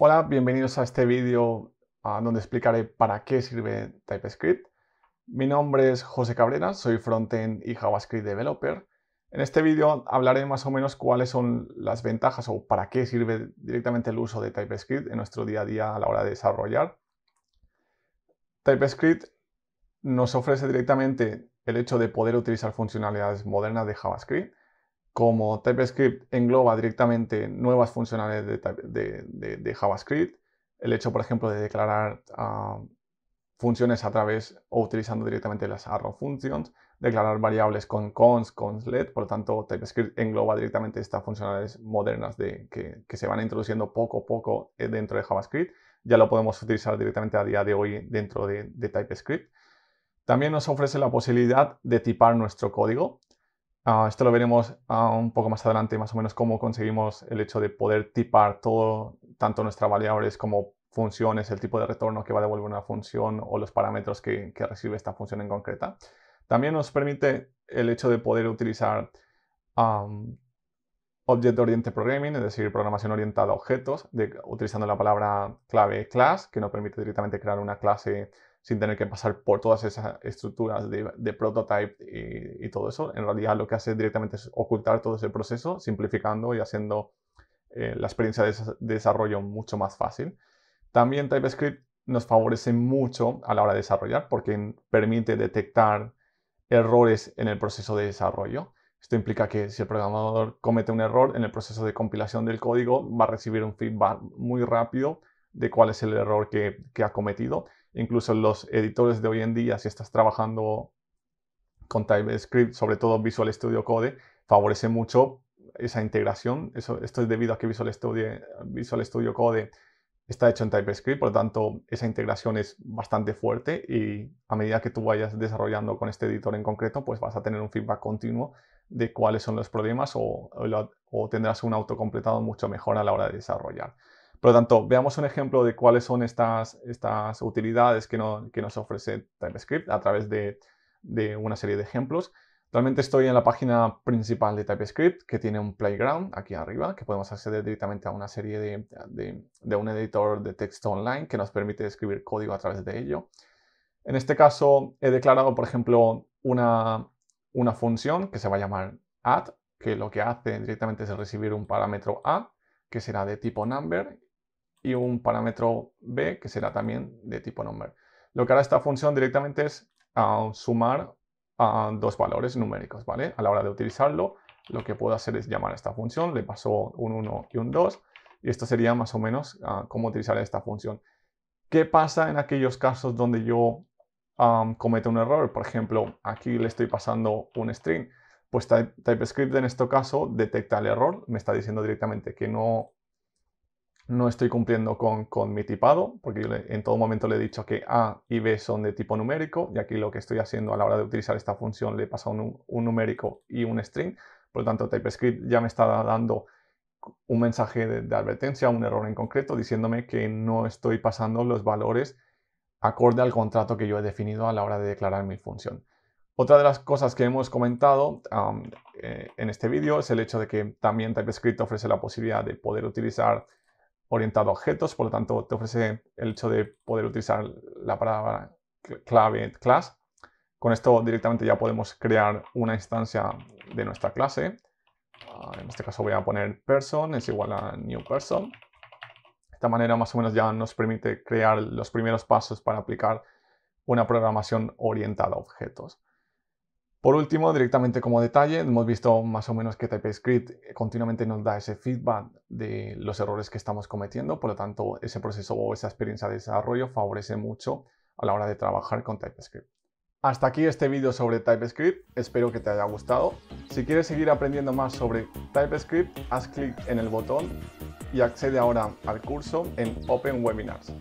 Hola, bienvenidos a este vídeo ah, donde explicaré para qué sirve TypeScript. Mi nombre es José Cabrera, soy frontend y JavaScript developer. En este vídeo hablaré más o menos cuáles son las ventajas o para qué sirve directamente el uso de TypeScript en nuestro día a día a la hora de desarrollar. TypeScript nos ofrece directamente el hecho de poder utilizar funcionalidades modernas de JavaScript como TypeScript engloba directamente nuevas funcionalidades de, JavaScript, el hecho, por ejemplo, de declarar ah, funciones a través o utilizando directamente las arrow functions, declarar variables con const, const let, por lo tanto, TypeScript engloba directamente estas funcionalidades modernas de, que, que se van introduciendo poco a poco eh, dentro de JavaScript. Ya lo podemos utilizar directamente a día de hoy dentro de TypeScript. También nos ofrece la posibilidad de tipar nuestro código. Ah, esto lo veremos ah, un poco más adelante, más o menos cómo conseguimos el hecho de poder tipar todo, tanto nuestras variables como funciones, el tipo de retorno que va a devolver una función o los parámetros que, recibe esta función en concreta. También nos permite el hecho de poder utilizar Object Oriented Programming, es decir, programación orientada a objetos, utilizando la palabra clave class, que nos permite directamente crear una clase sin tener que pasar por todas esas estructuras de, prototype y, todo eso. En realidad lo que hace directamente es ocultar todo ese proceso, simplificando y haciendo eh, la experiencia de, desarrollo mucho más fácil. También TypeScript nos favorece mucho a la hora de desarrollar porque permite detectar errores en el proceso de desarrollo. Esto implica que si el programador comete un error en el proceso de compilación del código, va a recibir un feedback muy rápido de cuál es el error que ha cometido incluso los editores de hoy en día, si estás trabajando con TypeScript, sobre todo Visual Studio Code, favorece mucho esa integración. esto es debido a que Visual Studio, Code está hecho en TypeScript, por lo tanto esa integración es bastante fuerte y a medida que tú vayas desarrollando con este editor en concreto, pues vas a tener un feedback continuo de cuáles son los problemas o, tendrás un auto completado mucho mejor a la hora de desarrollar. Por lo tanto, veamos un ejemplo de cuáles son estas, estas utilidades que, nos ofrece TypeScript a través de, una serie de ejemplos. Actualmente estoy en la página principal de TypeScript, que tiene un playground aquí arriba, que podemos acceder directamente a una serie de, un editor de texto online que nos permite escribir código a través de ello. En este caso, he declarado, por ejemplo, una, una función que se va a llamar add, que lo que hace directamente es recibir un parámetro a, que será de tipo number, y un parámetro b que será también de tipo number. Lo que hará esta función directamente es ah, sumar ah, dos valores numéricos, ¿vale? A la hora de utilizarlo, lo que puedo hacer es llamar a esta función, le paso un 1 y un 2, y esto sería más o menos ah, cómo utilizar esta función. ¿Qué pasa en aquellos casos donde yo cometo un error? Por ejemplo, aquí le estoy pasando un string. Pues TypeScript en este caso detecta el error, me está diciendo directamente que no no estoy cumpliendo con, mi tipado, porque en todo momento le he dicho que A y B son de tipo numérico, y aquí lo que estoy haciendo a la hora de utilizar esta función le he pasado un numérico y un string, por lo tanto TypeScript ya me está dando un mensaje de, advertencia, un error en concreto, diciéndome que no estoy pasando los valores acorde al contrato que yo he definido a la hora de declarar mi función. Otra de las cosas que hemos comentado eh, en este vídeo es el hecho de que también TypeScript ofrece la posibilidad de poder utilizar orientado a objetos, por lo tanto te ofrece el hecho de poder utilizar la palabra clave class. Con esto directamente ya podemos crear una instancia de nuestra clase. Ah, en este caso voy a poner person, es igual a new person. De esta manera más o menos ya nos permite crear los primeros pasos para aplicar una programación orientada a objetos. Por último, directamente como detalle, hemos visto más o menos que TypeScript eh, continuamente nos da ese feedback de los errores que estamos cometiendo, por lo tanto, ese proceso o esa experiencia de desarrollo favorece mucho a la hora de trabajar con TypeScript. Hasta aquí este vídeo sobre TypeScript, espero que te haya gustado. Si quieres seguir aprendiendo más sobre TypeScript, haz clic en el botón y accede ahora al curso en Open Webinars.